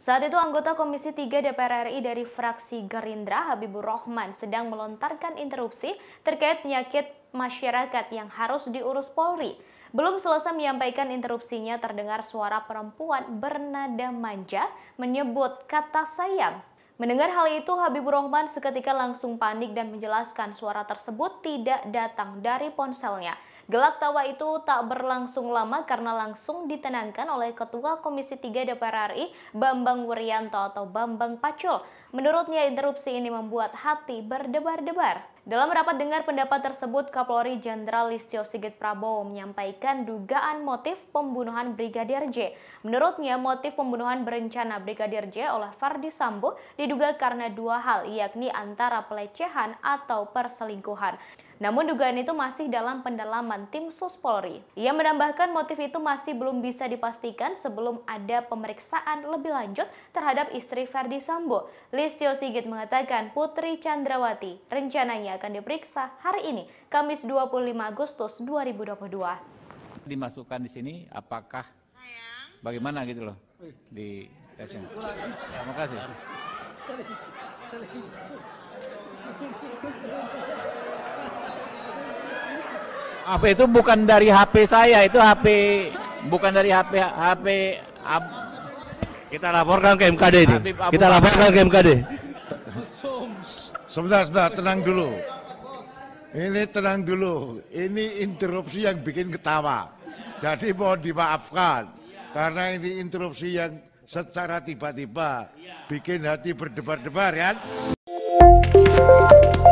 Saat itu anggota Komisi 3 DPR RI dari fraksi Gerindra Habibur Rahman sedang melontarkan interupsi terkait penyakit masyarakat yang harus diurus Polri. Belum selesai menyampaikan interupsinya terdengar suara perempuan bernada manja menyebut kata sayang. Mendengar hal itu Habibur Rahman seketika langsung panik dan menjelaskan suara tersebut tidak datang dari ponselnya Gelak tawa itu tak berlangsung lama karena langsung ditenangkan oleh Ketua Komisi 3 DPR RI Bambang Wuryanto atau Bambang Pacul. Menurutnya interupsi ini membuat hati berdebar-debar. Dalam rapat dengar pendapat tersebut, Kapolri Jenderal Listio Sigit Prabowo menyampaikan dugaan motif pembunuhan Brigadir J. Menurutnya, motif pembunuhan berencana Brigadir J oleh Fardi Sambo diduga karena dua hal, yakni antara pelecehan atau perselingkuhan. Namun dugaan itu masih dalam pendalaman tim Sus Polri. Ia menambahkan motif itu masih belum bisa dipastikan sebelum ada pemeriksaan lebih lanjut terhadap istri Ferdi Sambo. Listio Sigit mengatakan Putri Chandrawati rencananya akan diperiksa hari ini, Kamis 25 Agustus 2022. Dimasukkan di sini apakah bagaimana gitu loh di tesnya. Terima kasih. HP itu bukan dari HP saya, itu HP bukan dari HP HP kita laporkan ke MKD ini. Kita laporkan ke MKD. Sebentar, sebentar, tenang dulu. Ini tenang dulu. Ini interupsi yang bikin ketawa. Jadi mohon dimaafkan. Karena ini interupsi yang secara tiba-tiba bikin hati berdebar-debar kan.